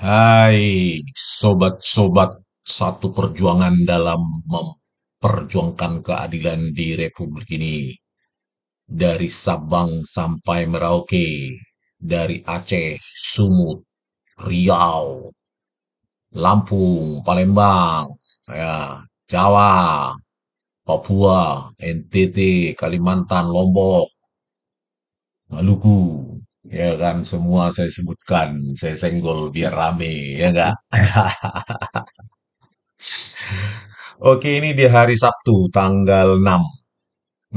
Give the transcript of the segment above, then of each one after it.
Hai sobat-sobat satu perjuangan dalam memperjuangkan keadilan di Republik ini. Dari Sabang sampai Merauke, dari Aceh, Sumut, Riau, Lampung, Palembang, ya, Jawa, Papua, NTT, Kalimantan, Lombok, Maluku, Ya kan, semua saya sebutkan, saya senggol biar rame, ya enggak? Kan? Oke, ini di hari Sabtu, tanggal 6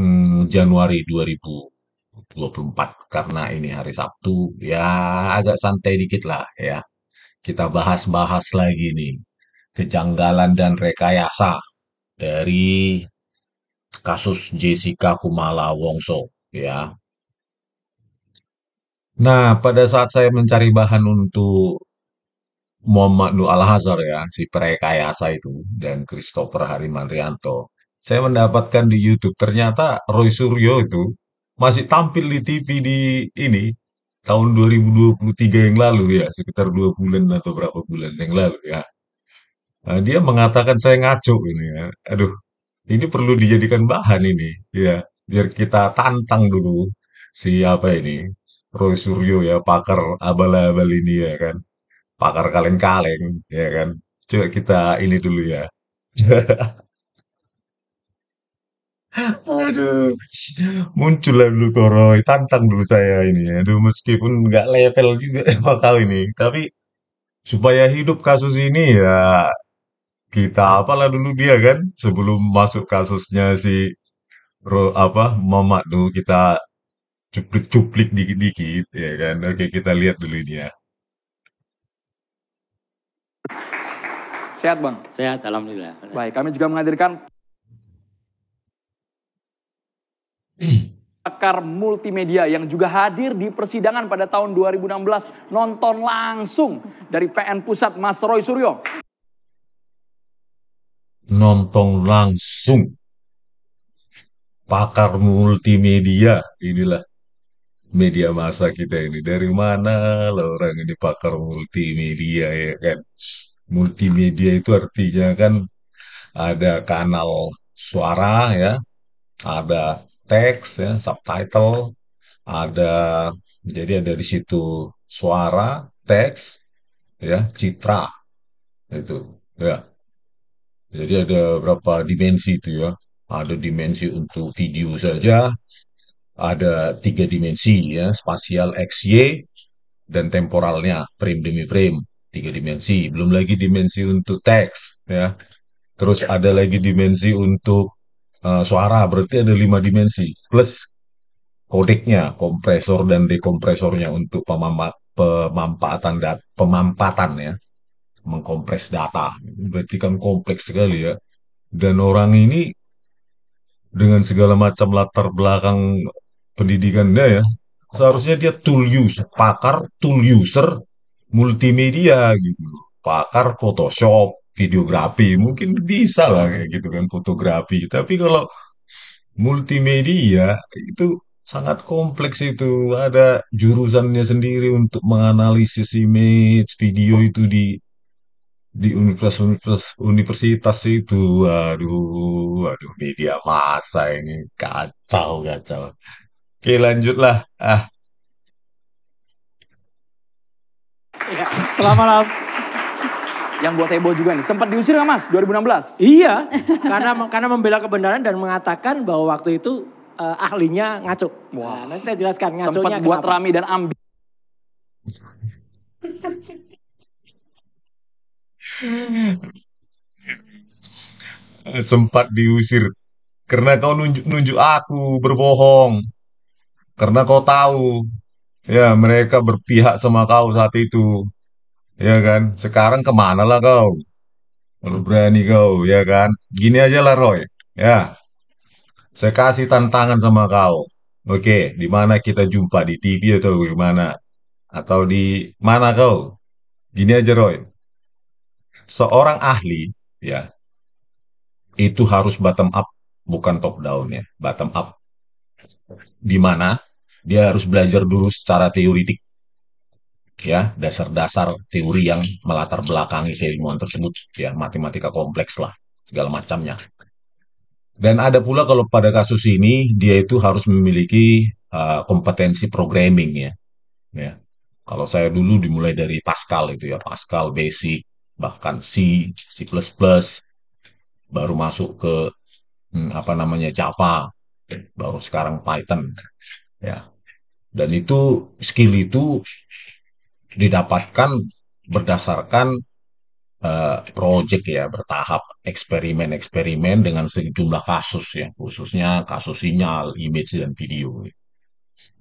hmm, Januari 2024. Karena ini hari Sabtu, ya agak santai dikit lah ya. Kita bahas-bahas lagi nih, kejanggalan dan rekayasa dari kasus Jessica Kumala Wongso, ya Nah, pada saat saya mencari bahan untuk Muhammad Nu Al-Hazar ya, si Perekayasa itu, dan Christopher Rianto, saya mendapatkan di YouTube, ternyata Roy Suryo itu masih tampil di TV di ini, tahun 2023 yang lalu ya, sekitar dua bulan atau berapa bulan yang lalu ya. Nah, dia mengatakan saya ngaco ini ya. Aduh, ini perlu dijadikan bahan ini ya, biar kita tantang dulu siapa ini Roy Suryo ya pakar abal-abal ini ya kan pakar kaleng-kaleng ya kan coba kita ini dulu ya aduh muncullah dulu Roy tantang dulu saya ini aduh meskipun nggak level juga emang tahu ini tapi supaya hidup kasus ini ya kita apalah dulu dia kan sebelum masuk kasusnya si Ro, apa Mamak dulu kita Cuplik-cuplik dikit-dikit, ya kan? Oke, kita lihat dulu ini ya. Sehat, Bang? Sehat, alhamdulillah. Baik, kami juga menghadirkan akar multimedia yang juga hadir di persidangan pada tahun 2016 nonton langsung dari PN Pusat Mas Roy Suryo. Nonton langsung pakar multimedia inilah media masa kita ini. Dari mana lah orang ini pakar multimedia ya kan? Multimedia itu artinya kan ada kanal suara ya, ada teks ya, subtitle, ada jadi ada di situ suara, teks, ya, citra itu ya. Jadi ada berapa dimensi itu ya? Ada dimensi untuk video saja, ada tiga dimensi ya, spasial x y dan temporalnya frame demi frame tiga dimensi. Belum lagi dimensi untuk teks ya. Terus ya. ada lagi dimensi untuk uh, suara, berarti ada lima dimensi plus kodeknya, kompresor dan dekompresornya untuk pemampat pemampatan dat pemampatan ya, mengkompres data. Berarti kan kompleks sekali ya. Dan orang ini dengan segala macam latar belakang pendidikannya ya seharusnya dia tool user pakar tool user multimedia gitu pakar Photoshop videografi mungkin bisa lah kayak gitu kan fotografi tapi kalau multimedia itu sangat kompleks itu ada jurusannya sendiri untuk menganalisis image video itu di di universitas universitas itu aduh aduh media masa ini kacau kacau Oke lanjutlah. Ah. Ya, selamat malam. Yang buat heboh juga nih. Sempat diusir nggak mas 2016? Iya. karena karena membela kebenaran dan mengatakan bahwa waktu itu uh, ahlinya ngaco. Wow. Nah, nanti saya jelaskan ngaco Sempat buat kenapa. rami dan ambil. Sempat diusir. Karena kau nunjuk-nunjuk aku berbohong karena kau tahu ya mereka berpihak sama kau saat itu ya kan sekarang kemana lah kau kalau berani kau ya kan gini aja lah Roy ya saya kasih tantangan sama kau oke di mana kita jumpa di TV atau gimana atau di mana kau gini aja Roy seorang ahli ya itu harus bottom up bukan top down ya bottom up di mana dia harus belajar dulu secara teoritik ya dasar-dasar teori yang melatar belakangi keilmuan tersebut ya matematika kompleks lah segala macamnya dan ada pula kalau pada kasus ini dia itu harus memiliki uh, kompetensi programming ya ya kalau saya dulu dimulai dari Pascal itu ya Pascal basic bahkan C C++ baru masuk ke hmm, apa namanya Java baru sekarang Python ya dan itu skill itu didapatkan berdasarkan uh, project ya bertahap eksperimen-eksperimen dengan sejumlah kasus ya khususnya kasus sinyal, image dan video.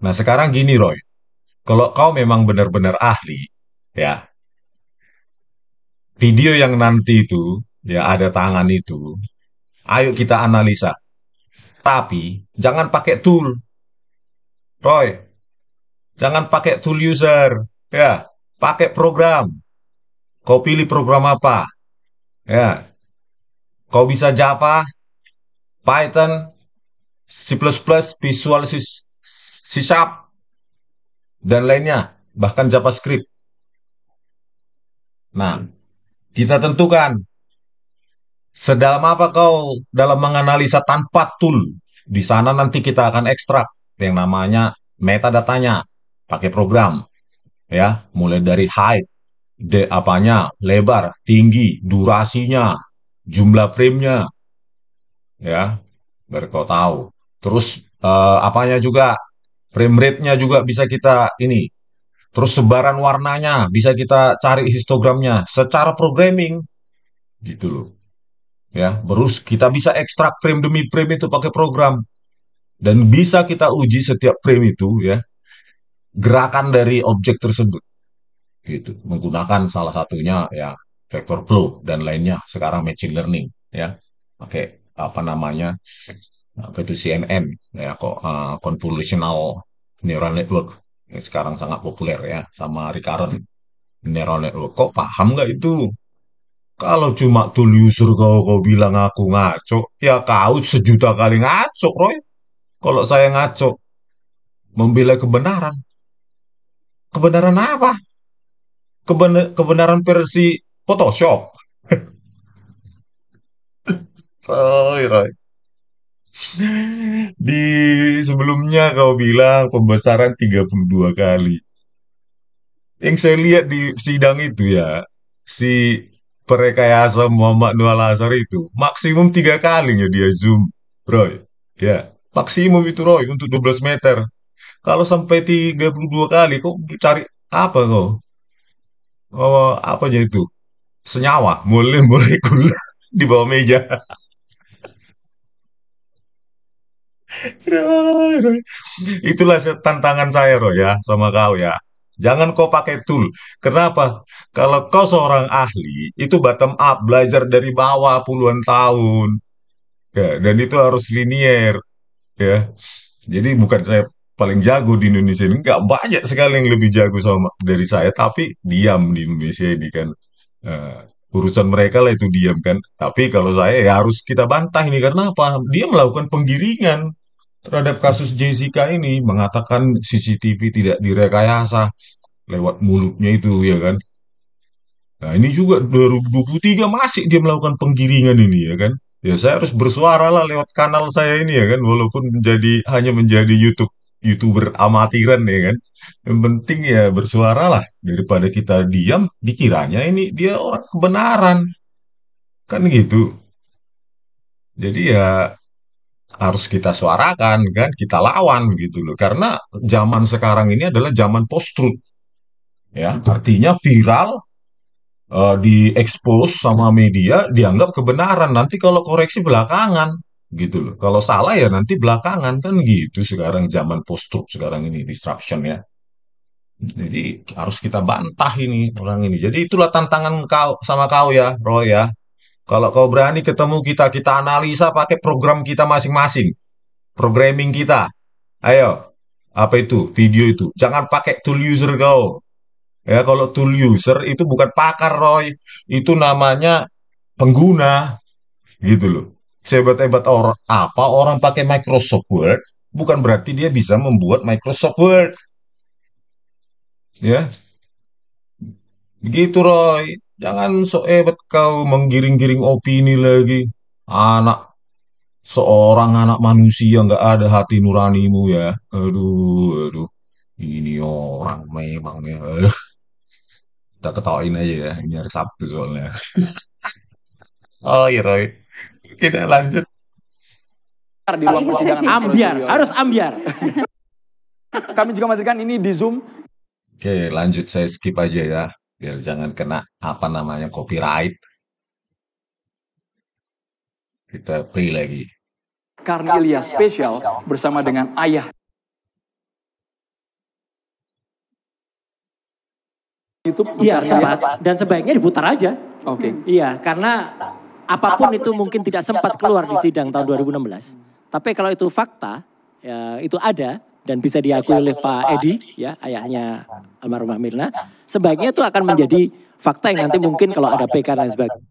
Nah sekarang gini Roy, kalau kau memang benar-benar ahli ya video yang nanti itu ya ada tangan itu, ayo kita analisa. Tapi jangan pakai tool. Roy, Jangan pakai tool user. Ya, pakai program. Kau pilih program apa? Ya. Kau bisa Java, Python, C++, Visual C, C Sharp, dan lainnya, bahkan JavaScript. Nah, kita tentukan sedalam apa kau dalam menganalisa tanpa tool. Di sana nanti kita akan ekstrak yang namanya metadatanya pakai program ya mulai dari height de apanya lebar tinggi durasinya jumlah framenya ya biar kau tahu terus eh, apanya juga frame rate-nya juga bisa kita ini terus sebaran warnanya bisa kita cari histogramnya secara programming gitu loh ya terus kita bisa ekstrak frame demi frame itu pakai program dan bisa kita uji setiap frame itu ya gerakan dari objek tersebut gitu menggunakan salah satunya ya vector flow dan lainnya sekarang machine learning ya pakai apa namanya apa itu CNN ya kok uh, eh, convolutional neural network yang sekarang sangat populer ya sama recurrent neural network kok paham nggak itu kalau cuma user kau kau bilang aku ngaco ya kau sejuta kali ngaco Roy kalau saya ngaco membela kebenaran kebenaran apa? Keben kebenaran versi Photoshop. Roy, Roy. Di sebelumnya kau bilang pembesaran 32 kali. Yang saya lihat di sidang itu ya, si perekayasa Muhammad Nual Azhar itu maksimum tiga kalinya dia zoom, Roy. Ya, maksimum itu Roy untuk 12 meter. Kalau sampai 32 kali kok cari apa kok? Oh, apa aja itu? Senyawa, boleh molekul di bawah meja. Itulah tantangan saya Roy ya sama kau ya. Jangan kau pakai tool. Kenapa? Kalau kau seorang ahli, itu bottom up, belajar dari bawah puluhan tahun. Ya, dan itu harus linier. Ya. Jadi bukan saya paling jago di Indonesia ini nggak banyak sekali yang lebih jago sama dari saya tapi diam di Indonesia ini kan uh, urusan mereka lah itu diam kan tapi kalau saya ya harus kita bantah ini karena apa dia melakukan penggiringan terhadap kasus Jessica ini mengatakan CCTV tidak direkayasa lewat mulutnya itu ya kan nah ini juga 2023 masih dia melakukan penggiringan ini ya kan ya saya harus bersuara lah lewat kanal saya ini ya kan walaupun menjadi hanya menjadi YouTube youtuber amatiran ya kan. Yang penting ya bersuara lah daripada kita diam dikiranya ini dia orang kebenaran kan gitu. Jadi ya harus kita suarakan kan kita lawan gitu loh karena zaman sekarang ini adalah zaman post truth ya artinya viral uh, diekspos sama media dianggap kebenaran nanti kalau koreksi belakangan gitu loh. Kalau salah ya nanti belakangan kan gitu sekarang zaman post sekarang ini disruption ya. Jadi harus kita bantah ini orang ini. Jadi itulah tantangan kau sama kau ya, Roy ya. Kalau kau berani ketemu kita, kita analisa pakai program kita masing-masing. Programming kita. Ayo, apa itu? Video itu. Jangan pakai tool user kau. Ya, kalau tool user itu bukan pakar, Roy. Itu namanya pengguna. Gitu loh. Sehebat-hebat orang apa orang pakai Microsoft Word, bukan berarti dia bisa membuat Microsoft Word. Ya. Begitu Roy, jangan sok hebat kau menggiring-giring opini lagi. Anak seorang anak manusia nggak ada hati nuranimu ya. Aduh, aduh. Ini orang memang ya. Aduh. Kita ketawain aja ya, ini hari Sabtu soalnya. oh iya Roy. Kita lanjut. Di ruang iya, persidangan. Iya, iya. Ambiar, harus ambiar. Kami juga matikan ini di Zoom. Oke, lanjut saya skip aja ya. Biar jangan kena apa namanya copyright. Kita play lagi. Ilya spesial bersama dengan ayah YouTube putar iya, sahabat. dan sebaiknya diputar aja. Oke. Okay. Iya, karena apapun, itu, mungkin tidak sempat keluar di sidang tahun 2016. Tapi kalau itu fakta, ya, itu ada dan bisa diakui oleh Pak Edi ya ayahnya almarhumah Mirna nah, sebaiknya itu akan menjadi fakta yang nanti mungkin kalau ada PK dan sebagainya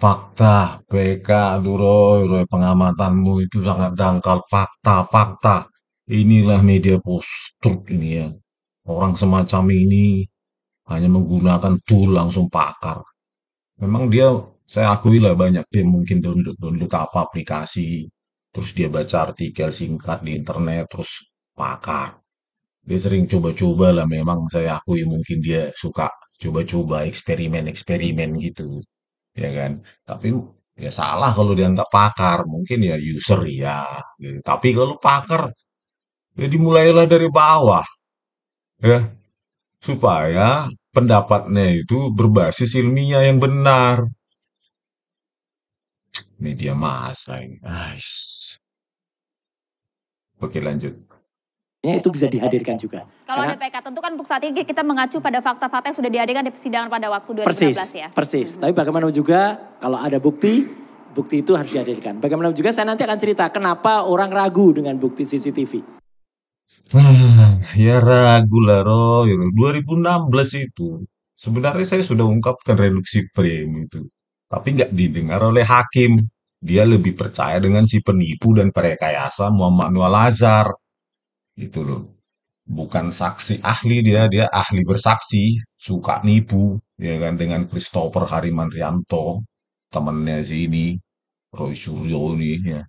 fakta PK roh-roh pengamatanmu itu sangat dangkal fakta fakta inilah media postur ini ya orang semacam ini hanya menggunakan tool langsung pakar memang dia saya akui lah banyak dia mungkin download download apa aplikasi terus dia baca artikel singkat di internet terus pakar dia sering coba-coba lah memang saya akui mungkin dia suka coba-coba eksperimen-eksperimen gitu ya kan tapi ya salah kalau dia nggak pakar mungkin ya user ya gitu. tapi kalau pakar ya dimulailah dari bawah ya supaya pendapatnya itu berbasis ilmiah yang benar media masa, ini. Ais. Oke lanjut. Ya itu bisa dihadirkan juga. Kalau Karena, PK tentu kan untuk saat ini kita mengacu pada fakta-fakta yang sudah dihadirkan di persidangan pada waktu 2015 persis, ya. Persis. Hmm. Tapi bagaimana juga kalau ada bukti, bukti itu harus dihadirkan. Bagaimana juga saya nanti akan cerita kenapa orang ragu dengan bukti CCTV. Hmm, ya ragu lah Roy. 2016 itu sebenarnya saya sudah ungkapkan reduksi frame itu tapi nggak didengar oleh hakim. Dia lebih percaya dengan si penipu dan perekayasa Muhammad Nual Lazar. Itu loh. Bukan saksi ahli dia, dia ahli bersaksi, suka nipu, ya kan dengan Christopher Rianto, temannya si ini, Roy Suryo ini ya.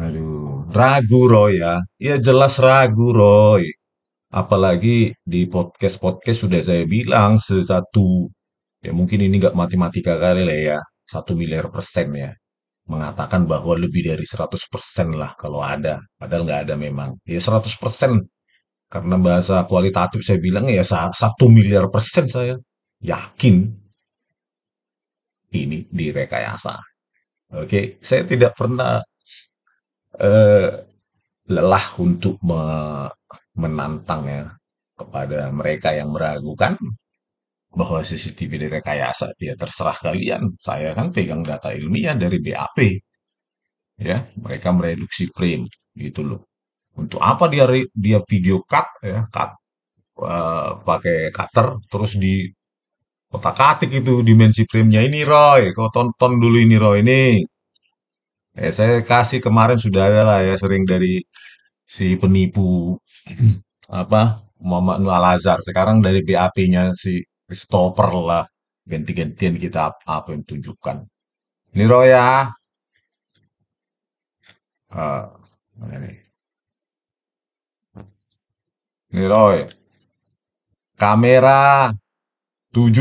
Aduh, ragu Roy ya. Ya jelas ragu Roy. Apalagi di podcast-podcast sudah saya bilang sesatu ya mungkin ini nggak matematika kali lah ya, satu miliar persen ya, mengatakan bahwa lebih dari 100 persen lah kalau ada, padahal nggak ada memang. Ya 100 persen, karena bahasa kualitatif saya bilang ya satu miliar persen saya yakin ini direkayasa. Oke, saya tidak pernah eh, lelah untuk me menantang ya kepada mereka yang meragukan bahwa CCTV direkayasa, ya terserah kalian. Saya kan pegang data ilmiah dari BAP. Ya, mereka mereduksi frame gitu loh. Untuk apa dia dia video cut ya, cut uh, pakai cutter terus di kotak-katik itu dimensi framenya ini Roy, kau tonton dulu ini Roy ini. Eh, saya kasih kemarin sudah ada lah ya sering dari si penipu hmm. apa Muhammad Al Azhar. Sekarang dari BAP-nya si Christopher lah ganti-gantian kita apa, yang tunjukkan ini ya, uh, ini ini kamera 7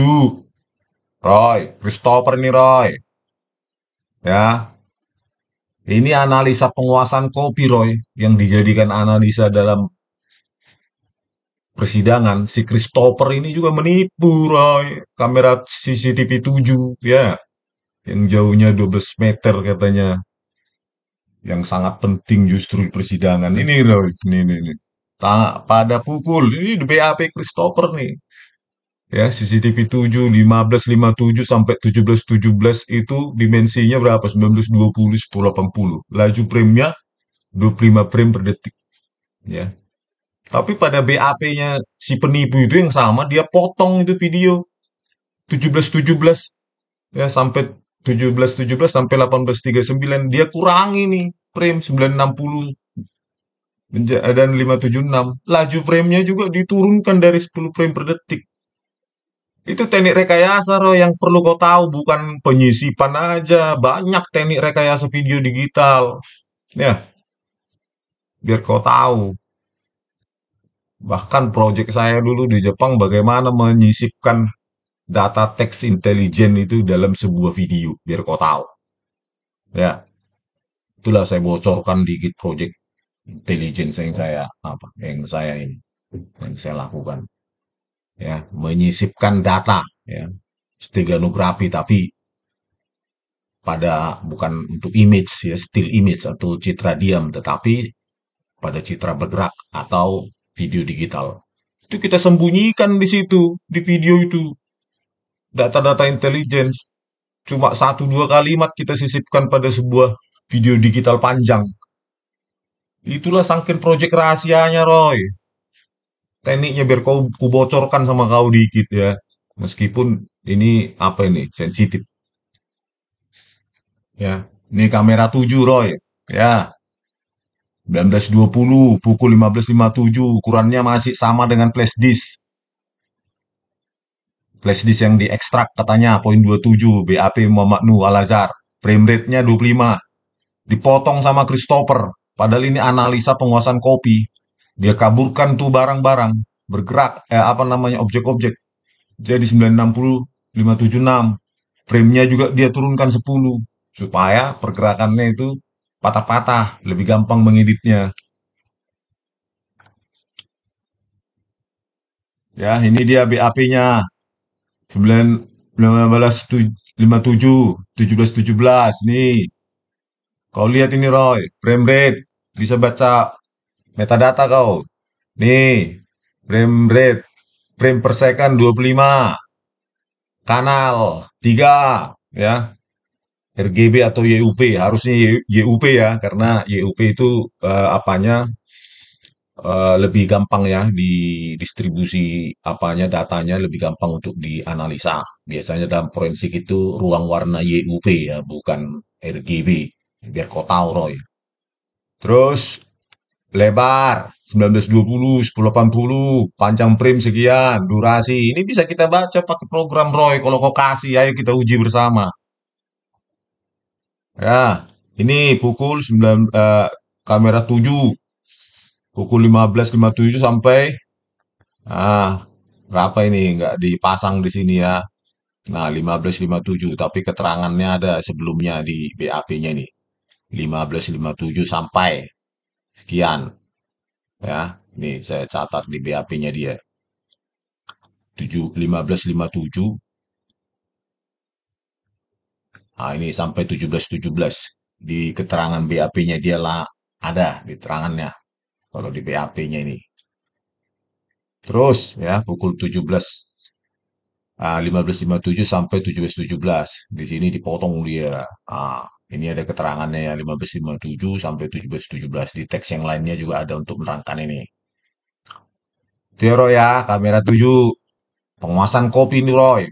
Roy Christopher nih Roy ya ini analisa penguasaan kopi Roy yang dijadikan analisa dalam persidangan si Christopher ini juga menipu Roy kamera CCTV 7 ya yang jauhnya 12 meter katanya yang sangat penting justru di persidangan ini Roy ini ini, ini. Tak, pada pukul ini di BAP Christopher nih ya CCTV 7 15 57 sampai 17 17 itu dimensinya berapa 19 20 10 80 laju frame-nya 25 frame per detik ya tapi pada BAP-nya si penipu itu yang sama, dia potong itu video 17-17 ya sampai 17-17 sampai 18-39 dia kurangi nih frame 960 dan 576 laju framenya juga diturunkan dari 10 frame per detik itu teknik rekayasa roh yang perlu kau tahu bukan penyisipan aja banyak teknik rekayasa video digital ya biar kau tahu bahkan project saya dulu di Jepang bagaimana menyisipkan data teks intelijen itu dalam sebuah video biar kau tahu ya itulah saya bocorkan dikit project intelijen yang saya apa yang saya ini yang saya lakukan ya menyisipkan data ya steganografi tapi pada bukan untuk image ya still image atau citra diam tetapi pada citra bergerak atau video digital. Itu kita sembunyikan di situ, di video itu. Data-data intelligence. Cuma satu dua kalimat kita sisipkan pada sebuah video digital panjang. Itulah sangkin project rahasianya, Roy. Tekniknya biar kau kubocorkan sama kau dikit ya. Meskipun ini apa ini, sensitif. Ya, ini kamera 7, Roy. Ya, 1920, pukul 1557, ukurannya masih sama dengan flash disk. Flash disk yang diekstrak katanya poin 27, BAP Muhammad Nuh Al-Azhar. Frame rate-nya 25. Dipotong sama Christopher. Padahal ini analisa penguasaan kopi. Dia kaburkan tuh barang-barang. Bergerak, eh, apa namanya, objek-objek. Jadi 960, 576. Frame-nya juga dia turunkan 10. Supaya pergerakannya itu patah-patah, lebih gampang mengeditnya. Ya, ini dia BAP-nya. 9 15 57 17 17 nih. Kau lihat ini Roy, frame rate bisa baca metadata kau. Nih, frame rate frame per second 25. Kanal 3 ya. RGB atau YUP harusnya YUP ya karena YUP itu uh, apanya uh, lebih gampang ya di distribusi apanya datanya lebih gampang untuk dianalisa biasanya dalam forensik itu ruang warna YUP ya bukan RGB biar kau tahu Roy terus lebar 1920 1080 panjang frame sekian durasi ini bisa kita baca pakai program Roy kalau kau kasih ayo kita uji bersama Ya, ini pukul 9 eh, kamera 7. Pukul 15.57 sampai ah berapa ini enggak dipasang di sini ya. Nah, 15.57 tapi keterangannya ada sebelumnya di BAP-nya ini. 15.57 sampai sekian. Ya, ini saya catat di BAP-nya dia. 7 15.57 Nah, ini sampai 17-17 di keterangan BAP-nya dia lah ada di terangannya kalau di BAP-nya ini. Terus ya pukul 17 uh, 15.57 sampai 17.17 di sini dipotong dia. Nah, ini ada keterangannya ya 15.57 sampai 17.17 di teks yang lainnya juga ada untuk menerangkan ini. Tiro ya, ya, kamera 7. Penguasaan kopi nih Roy.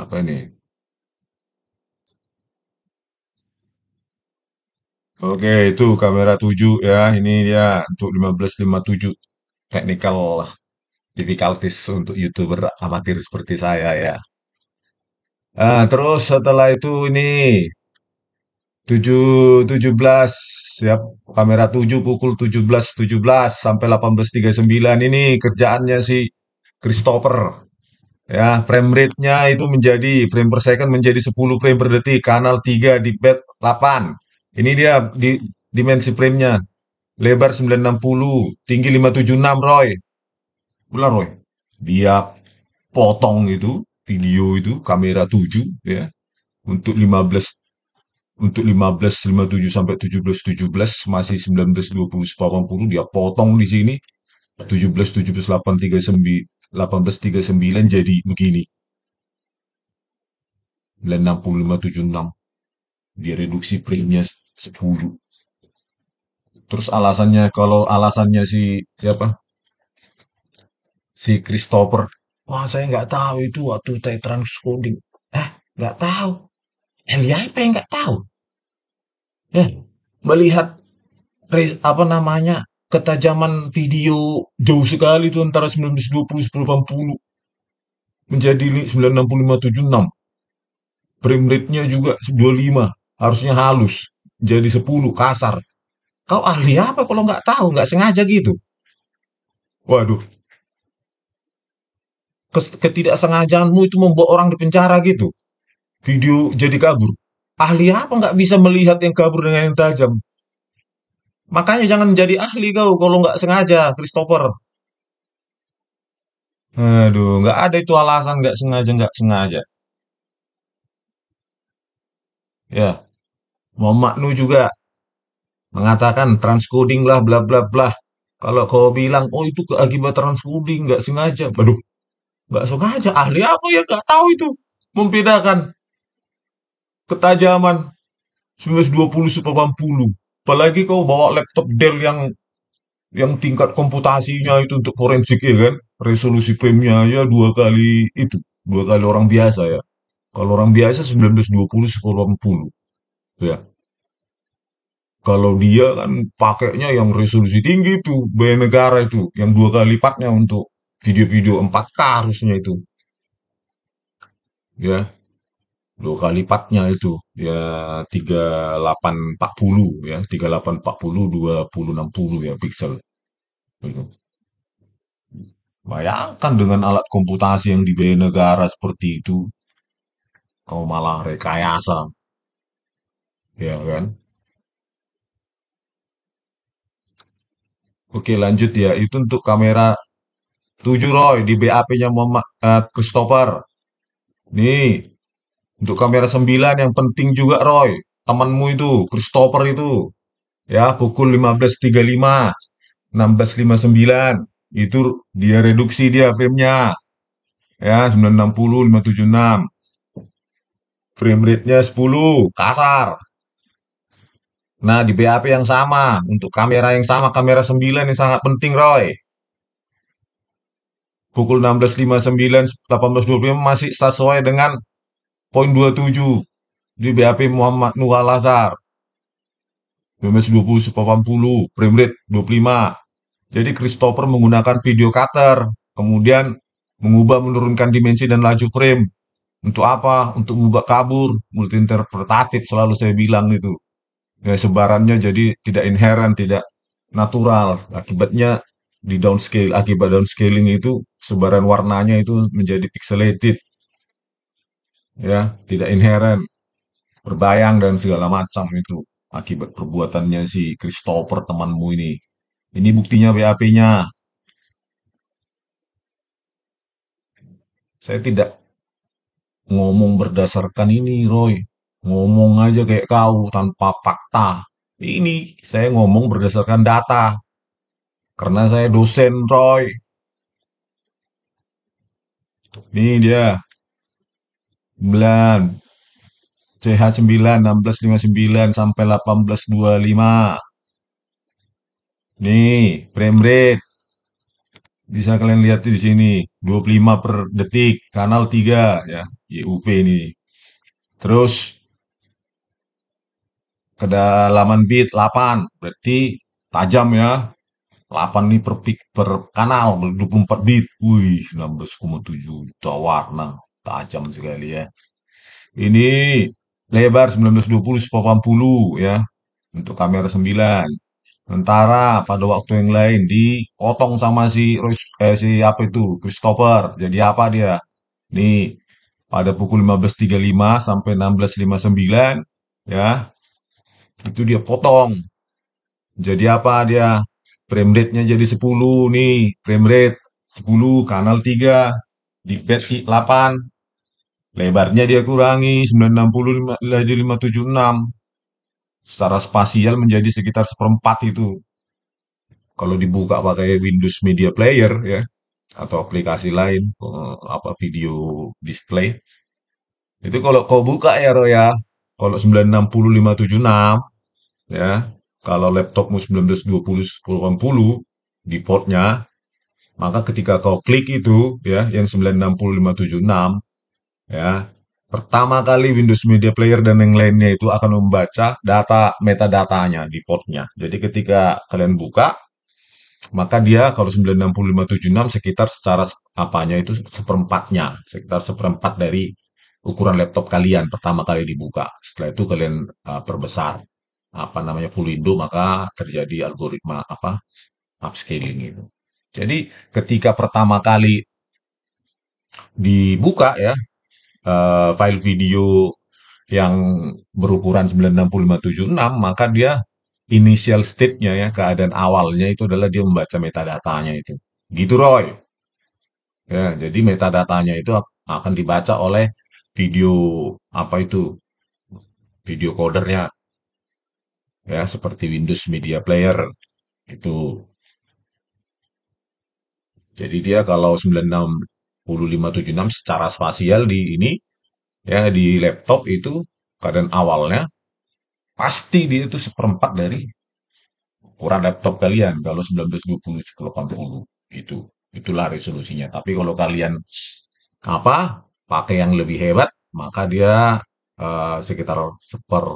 apa ini? Oke, itu kamera 7 ya. Ini dia untuk 1557 technical difficulties untuk YouTuber amatir seperti saya ya. Nah, terus setelah itu ini 717 ya kamera 7 pukul 17 17 sampai 18.39 ini kerjaannya si Christopher Ya, frame rate-nya itu menjadi frame per second menjadi 10 frame per detik, kanal 3 di bed 8. Ini dia di dimensi frame-nya. Lebar 960, tinggi 576, Roy. Benar, Roy. Dia potong itu video itu kamera 7 ya. Untuk 15 untuk 15 57 sampai 17 17 masih 19 20 80 dia potong di sini 17 17 78 39 1839 jadi begini. 96576. Dia reduksi preminya 10. Terus alasannya kalau alasannya si siapa? Si Christopher. Wah, saya nggak tahu itu waktu saya transcoding. Eh, nggak tahu. yang nggak tahu. Ya, melihat apa namanya ketajaman video jauh sekali itu antara 1920 1980 menjadi 96576, frame rate-nya juga 25 harusnya halus jadi 10 kasar kau ahli apa kalau nggak tahu nggak sengaja gitu waduh ketidaksengajaanmu itu membuat orang dipenjara gitu video jadi kabur ahli apa nggak bisa melihat yang kabur dengan yang tajam Makanya jangan jadi ahli kau kalau nggak sengaja, Christopher. Aduh, nggak ada itu alasan nggak sengaja, nggak sengaja. Ya, Muhammad maknu juga mengatakan transcoding lah, bla bla bla. Kalau kau bilang, oh itu akibat transcoding, nggak sengaja. Aduh, nggak sengaja. Ahli apa ya? Nggak tahu itu. Membedakan ketajaman 1920 80 apalagi kau bawa laptop Dell yang yang tingkat komputasinya itu untuk forensik ya kan resolusi frame-nya ya dua kali itu dua kali orang biasa ya kalau orang biasa 1920 1080 ya kalau dia kan pakainya yang resolusi tinggi itu bayar negara itu yang dua kali lipatnya untuk video-video 4K harusnya itu ya dua kali lipatnya itu ya tiga 3840 ya tiga 3840 2060 ya pixel itu Bayangkan dengan alat komputasi yang di dibiayai negara seperti itu, kau malah rekayasa, ya kan? Oke lanjut ya, itu untuk kamera 7 Roy di BAP-nya Muhammad uh, Christopher. Nih, untuk kamera 9 yang penting juga Roy, temanmu itu, Christopher itu. Ya, pukul 15.35, 16.59. Itu dia reduksi dia framenya. Ya, 960, 576. Frame rate-nya 10, kasar. Nah, di BAP yang sama, untuk kamera yang sama, kamera 9 ini sangat penting, Roy. Pukul 16.59, 18.25 masih sesuai dengan poin 27 di BAP Muhammad Nur Lazar. BMS 20 80, frame rate 25. Jadi Christopher menggunakan video cutter, kemudian mengubah menurunkan dimensi dan laju frame. Untuk apa? Untuk mengubah kabur, multi interpretatif selalu saya bilang itu. Ya, sebarannya jadi tidak inherent, tidak natural. Akibatnya di downscale, akibat downscaling itu sebaran warnanya itu menjadi pixelated ya tidak inheren berbayang dan segala macam itu akibat perbuatannya si Christopher temanmu ini ini buktinya BAP-nya saya tidak ngomong berdasarkan ini Roy ngomong aja kayak kau tanpa fakta ini saya ngomong berdasarkan data karena saya dosen Roy ini dia 9 CH 9 1659 sampai 1825 nih frame rate bisa kalian lihat di sini 25 per detik kanal 3 ya YUP ini terus kedalaman bit 8 berarti tajam ya 8 nih per, per kanal 24 bit wih 16,7 juta warna tajam sekali ya. Ini lebar 1920 1080 ya untuk kamera 9. Sementara pada waktu yang lain dipotong sama si eh, si apa itu Christopher. Jadi apa dia? Nih pada pukul 15.35 sampai 16.59 ya. Itu dia potong. Jadi apa dia? Frame rate-nya jadi 10 nih, frame rate 10, kanal 3, di bed 8, Lebarnya dia kurangi 960 jadi 576. Secara spasial menjadi sekitar seperempat itu. Kalau dibuka pakai Windows Media Player ya atau aplikasi lain eh, apa video display. Itu kalau kau buka ya Roy ya. Kalau 960 576 ya. Kalau laptopmu 1920 1080 di portnya maka ketika kau klik itu ya yang 960 576 ya pertama kali Windows Media Player dan yang lainnya itu akan membaca data metadatanya di portnya. Jadi ketika kalian buka, maka dia kalau 96576 sekitar secara apanya itu seperempatnya, sekitar seperempat dari ukuran laptop kalian pertama kali dibuka. Setelah itu kalian uh, perbesar apa namanya full window maka terjadi algoritma apa upscaling itu. Jadi ketika pertama kali dibuka ya uh, file video yang berukuran 96576 maka dia initial state-nya ya keadaan awalnya itu adalah dia membaca metadatanya itu. Gitu Roy. Ya, jadi metadatanya itu akan dibaca oleh video apa itu? Video codernya. Ya, seperti Windows Media Player itu. Jadi dia kalau 96 7576 secara spasial di ini ya di laptop itu keadaan awalnya pasti dia itu seperempat dari ukuran laptop kalian kalau 1920 1080 itu itulah resolusinya tapi kalau kalian apa pakai yang lebih hebat maka dia uh, sekitar seper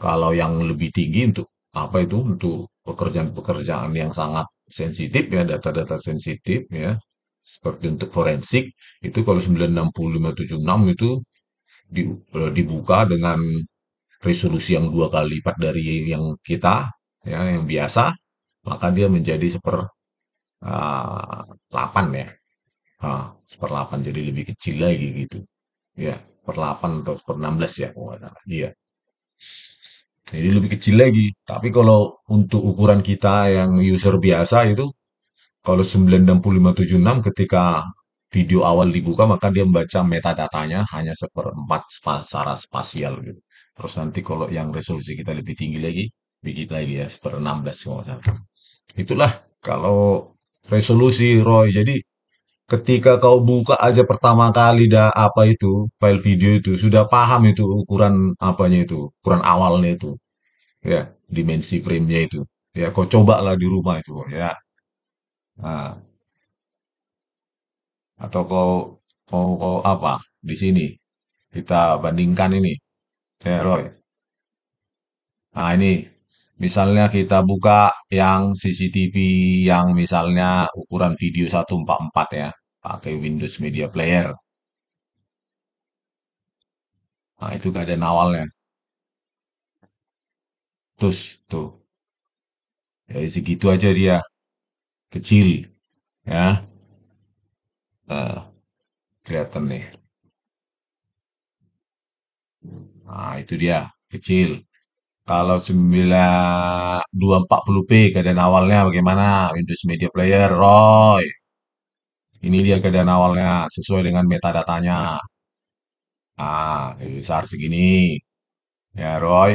kalau yang lebih tinggi untuk apa itu untuk pekerjaan-pekerjaan yang sangat sensitif ya data-data sensitif ya seperti untuk forensik itu kalau 96576 itu di, e, dibuka dengan resolusi yang dua kali lipat dari yang kita ya yang biasa maka dia menjadi seper e, delapan 8 ya uh, seper delapan jadi lebih kecil lagi gitu ya per delapan atau per enam belas ya iya jadi lebih kecil lagi tapi kalau untuk ukuran kita yang user biasa itu kalau 96576 ketika video awal dibuka maka dia membaca metadatanya hanya seperempat secara spasial gitu. Terus nanti kalau yang resolusi kita lebih tinggi lagi, bikin lagi ya seper 16 kalau Itulah kalau resolusi Roy. Jadi ketika kau buka aja pertama kali dah apa itu file video itu sudah paham itu ukuran apanya itu ukuran awalnya itu ya dimensi frame nya itu ya kau cobalah di rumah itu ya Nah. Atau kau mau kau apa di sini? Kita bandingkan ini. Ya, Roy. Nah, ini misalnya kita buka yang CCTV yang misalnya ukuran video 144 ya, pakai Windows Media Player. Nah, itu keadaan awalnya. Terus, tuh. Ya, segitu aja dia kecil ya uh, kelihatan nih nah itu dia kecil kalau 9240p keadaan awalnya bagaimana Windows Media Player Roy ini dia keadaan awalnya sesuai dengan metadatanya ah besar segini ya Roy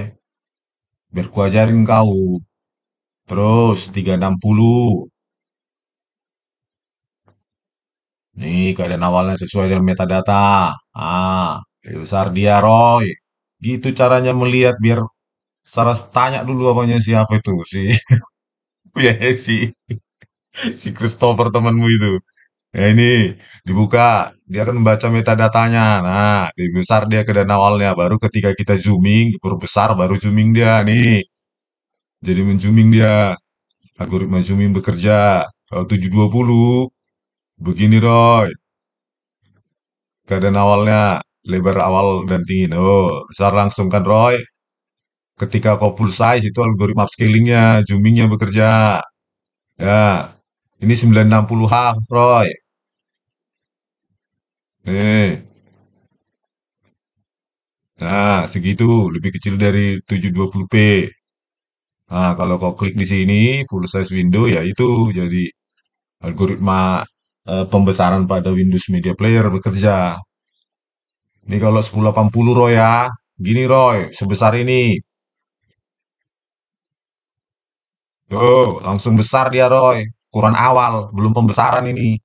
Berkuajarin kau terus 360 Nih, keadaan awalnya sesuai dengan metadata. Ah, lebih besar dia, Roy. Gitu caranya melihat biar secara tanya dulu apanya siapa itu si Ya si si Christopher temanmu itu. Ya ini dibuka, dia akan membaca metadatanya. Nah, lebih besar dia ke dan awalnya, baru ketika kita zooming, besar, baru zooming dia nih. Jadi menzooming dia. Algoritma zooming bekerja. Kalau 720 Begini Roy, keadaan awalnya lebar awal dan tinggi. Oh, besar langsung kan Roy. Ketika kau full size itu algoritma scalingnya, zoomingnya bekerja. Ya, ini 960H Roy. Nih, eh. nah segitu lebih kecil dari 720p. Nah, kalau kau klik di sini full size window ya itu jadi algoritma Eh, pembesaran pada Windows Media Player bekerja. Ini kalau 1080 Roy ya, gini Roy, sebesar ini. Tuh, langsung besar dia Roy, Kurang awal, belum pembesaran ini.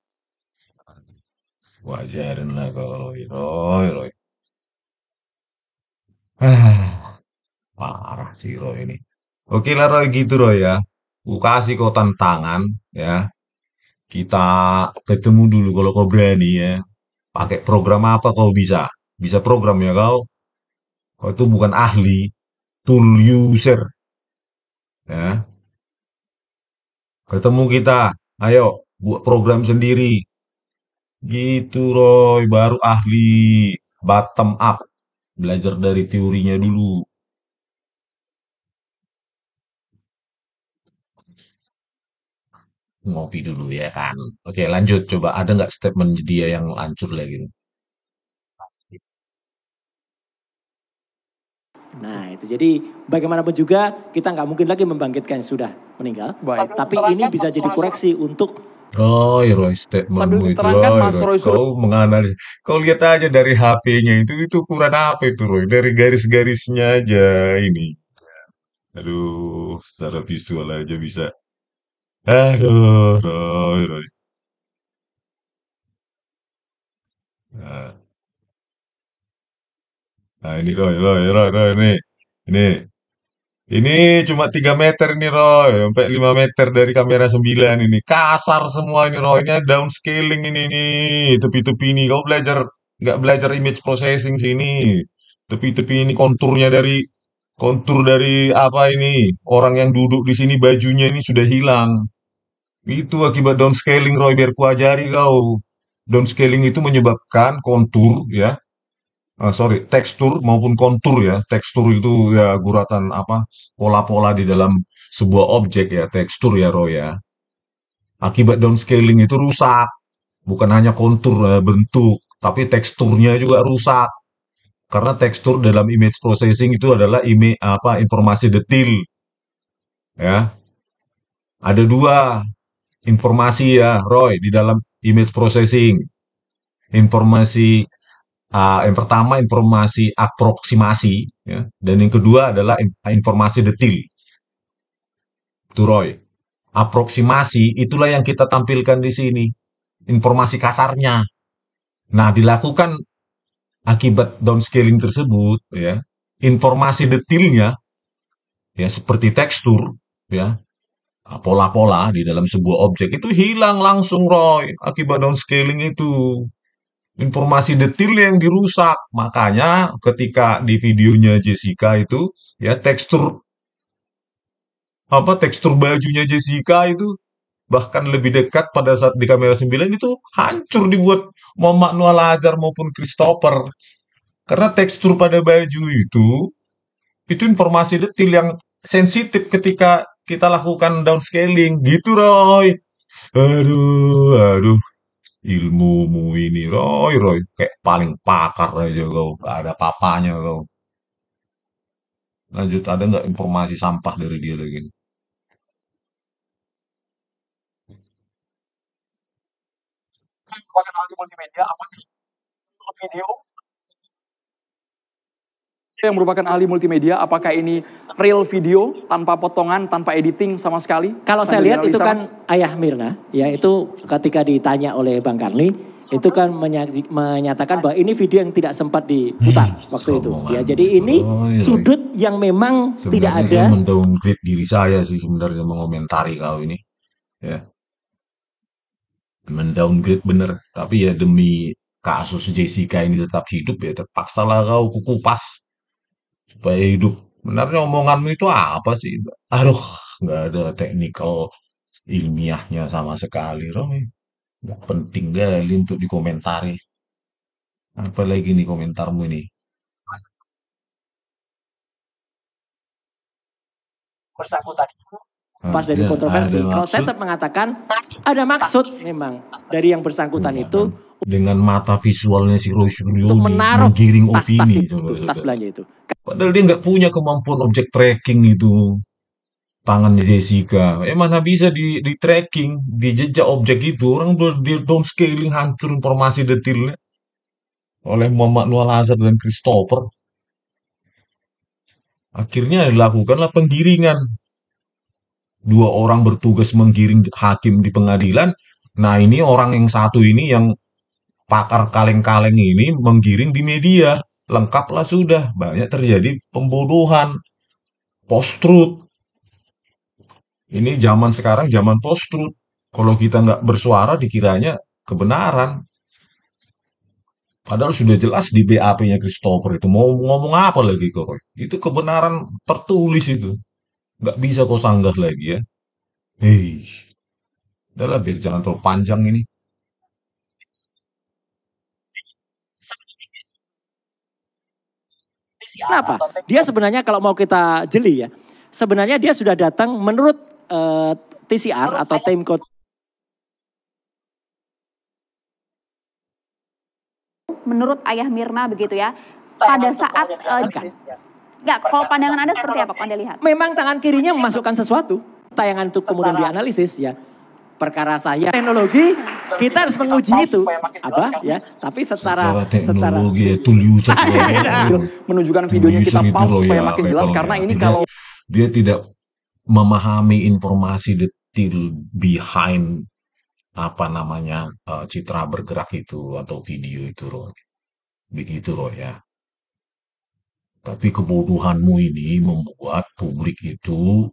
Wajarin lah kalau Roy, Roy, Roy. Ah, parah sih Roy ini. Oke lah Roy gitu Roy ya. Ku kasih kau tantangan ya. Kita ketemu dulu kalau kau berani ya. Pakai program apa kau bisa? Bisa program ya kau? Kau itu bukan ahli, tool user. Ya. Ketemu kita, ayo buat program sendiri. Gitu Roy, baru ahli bottom up. Belajar dari teorinya dulu. Ngopi dulu ya kan. Oke lanjut coba ada nggak statement dia yang lancur lagi? Nah itu jadi bagaimanapun juga kita nggak mungkin lagi membangkitkan yang sudah meninggal. Baik. Tapi ini bisa jadi koreksi untuk Oh, ya Roy, statementmu itu, oh, Mas Roy, kau menganalisis, kau lihat aja dari HP-nya itu, itu ukuran apa itu Roy, dari garis-garisnya aja ini. Aduh, secara visual aja bisa Aduh, Roy, Roy. Nah, nah ini Roy, Roy, Roy, Roy, ini. Ini. Ini cuma 3 meter ini Roy, sampai 5 meter dari kamera 9 ini. Kasar semua ini Roy, ini downscaling ini nih, tepi-tepi ini. Kau belajar, nggak belajar image processing sini. Tepi-tepi ini konturnya dari kontur dari apa ini orang yang duduk di sini bajunya ini sudah hilang itu akibat downscaling Roy, biar ku ajari kau. Downscaling itu menyebabkan kontur ya. Uh, sorry, tekstur maupun kontur ya. Tekstur itu ya guratan apa? pola-pola di dalam sebuah objek ya, tekstur ya Roy ya. Akibat downscaling itu rusak. Bukan hanya kontur uh, bentuk, tapi teksturnya juga rusak. Karena tekstur dalam image processing itu adalah ime apa informasi detail Ya. Ada dua informasi ya Roy di dalam image processing informasi uh, yang pertama informasi aproksimasi ya, dan yang kedua adalah ah, informasi detail itu Roy aproksimasi itulah yang kita tampilkan di sini informasi kasarnya nah dilakukan akibat downscaling tersebut ya informasi detailnya ya seperti tekstur ya pola-pola di dalam sebuah objek itu hilang langsung Roy akibat downscaling itu informasi detail yang dirusak makanya ketika di videonya Jessica itu ya tekstur apa tekstur bajunya Jessica itu bahkan lebih dekat pada saat di kamera 9 itu hancur dibuat mau Noah Lazar maupun Christopher karena tekstur pada baju itu itu informasi detail yang sensitif ketika kita lakukan downscaling gitu Roy aduh aduh ilmu mu ini Roy Roy kayak paling pakar aja kau gak ada papanya kau lanjut ada nggak informasi sampah dari dia lagi nih? Kan Sebagai multimedia, sih? video yang merupakan ahli multimedia, apakah ini real video tanpa potongan, tanpa editing sama sekali? Kalau saya lihat itu kan ayah Mirna, ya itu ketika ditanya oleh Bang Karni, itu kan menyatakan bahwa ini video yang tidak sempat diputar hmm, waktu itu. Ya, jadi ini ya, sudut yang memang sebenarnya tidak ada. Saya mendowngrade diri saya sih sebenarnya mengomentari kau ini, ya mendowngrade bener. Tapi ya demi kasus Jessica ini tetap hidup ya terpaksalah kau kukupas supaya hidup. Benarnya omonganmu itu apa sih? Aduh, nggak ada teknikal, ilmiahnya sama sekali, Romi. Nggak penting kali untuk dikomentari. Apa lagi nih komentarmu ini. tadi, ah, Pas dari iya, kontroversi, kalau saya tetap mengatakan ada maksud memang dari yang bersangkutan iya, itu kan dengan mata visualnya si Roy Suryo itu menaruh menggiring tas, opini tas, itu, coba, tas belanja itu padahal dia nggak punya kemampuan objek tracking itu tangan Jessica eh mana bisa di, di tracking di jejak objek itu orang di scaling hancur informasi detailnya oleh Muhammad Noah Lazar dan Christopher akhirnya dilakukanlah penggiringan dua orang bertugas menggiring hakim di pengadilan. Nah, ini orang yang satu ini yang pakar kaleng-kaleng ini menggiring di media. Lengkaplah sudah, banyak terjadi pembunuhan, post-truth. Ini zaman sekarang zaman post-truth. Kalau kita nggak bersuara dikiranya kebenaran. Padahal sudah jelas di BAP-nya Christopher itu. Mau ngomong apa lagi kok? Itu kebenaran tertulis itu. Nggak bisa kau sanggah lagi ya. Hei. lah, biar jangan terlalu panjang ini. Kenapa? dia sebenarnya kalau mau kita jeli ya, sebenarnya dia sudah datang menurut uh, eh, TCR menurut atau saya, tim code. Menurut ayah Mirna begitu ya, pada saat uh, kalau eh, ya. pandangan Anda seperti apa? Anda lihat. Memang tangan kirinya memasukkan sesuatu, tayangan itu kemudian dianalisis ya perkara saya teknologi kita harus menguji itu apa kan? ya tapi secara secara ya. menunjukkan videonya kita pause ya. supaya makin jelas karena ini kalau dia tidak memahami informasi detail behind apa namanya uh, citra bergerak itu atau video itu loh begitu loh ya tapi kebodohanmu ini membuat publik itu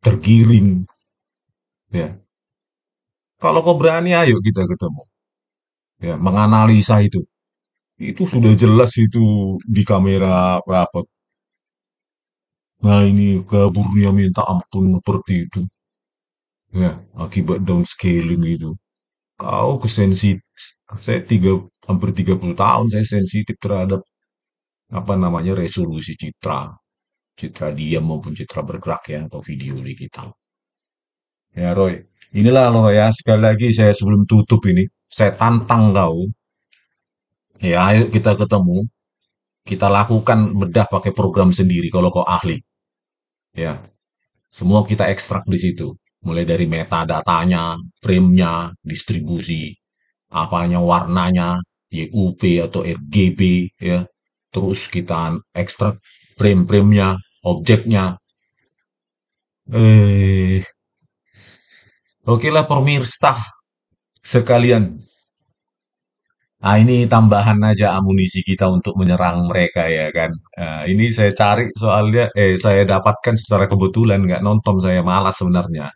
tergiring ya kalau kau berani, ayo kita ketemu. Ya, menganalisa itu. Itu sudah jelas itu di kamera rapat Nah ini kaburnya minta ampun seperti itu. Ya, akibat downscaling itu. Kau kesensitif. Saya tiga, hampir 30 tahun saya sensitif terhadap apa namanya resolusi citra. Citra diam maupun citra bergerak ya atau video digital. Ya Roy, Inilah loh ya, sekali lagi saya sebelum tutup ini, saya tantang kau. Ya, ayo kita ketemu. Kita lakukan bedah pakai program sendiri kalau kau ahli. Ya. Semua kita ekstrak di situ. Mulai dari metadatanya, frame-nya, distribusi, apanya, warnanya, YUP atau RGB, ya. Terus kita ekstrak frame-framenya, objeknya. Eh, Oke lah pemirsa sekalian. Nah ini tambahan aja amunisi kita untuk menyerang mereka ya kan. Nah, ini saya cari soalnya, eh saya dapatkan secara kebetulan nggak nonton saya malas sebenarnya.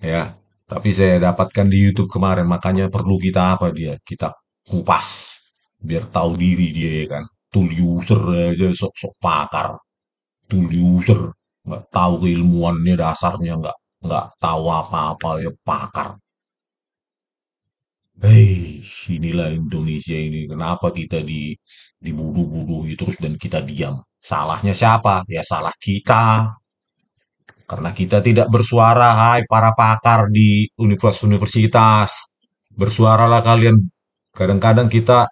Ya, tapi saya dapatkan di YouTube kemarin makanya perlu kita apa dia kita kupas biar tahu diri dia ya kan. Tool user aja sok-sok pakar. Tool user nggak tahu keilmuannya dasarnya nggak nggak tahu apa-apa ya pakar. Hei, inilah Indonesia ini. Kenapa kita di diburu-buru terus dan kita diam? Salahnya siapa? Ya salah kita. Karena kita tidak bersuara, hai para pakar di universitas-universitas. Bersuaralah kalian. Kadang-kadang kita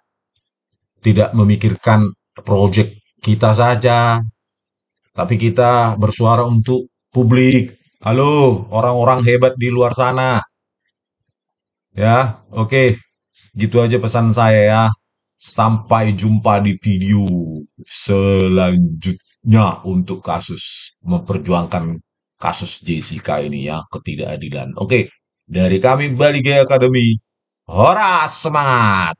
tidak memikirkan project kita saja. Tapi kita bersuara untuk publik. Halo, orang-orang hebat di luar sana. Ya, oke. Okay. Gitu aja pesan saya ya. Sampai jumpa di video selanjutnya untuk kasus memperjuangkan kasus Jessica ini ya, ketidakadilan. Oke, okay. dari kami Bali Gay Academy, Horas semangat!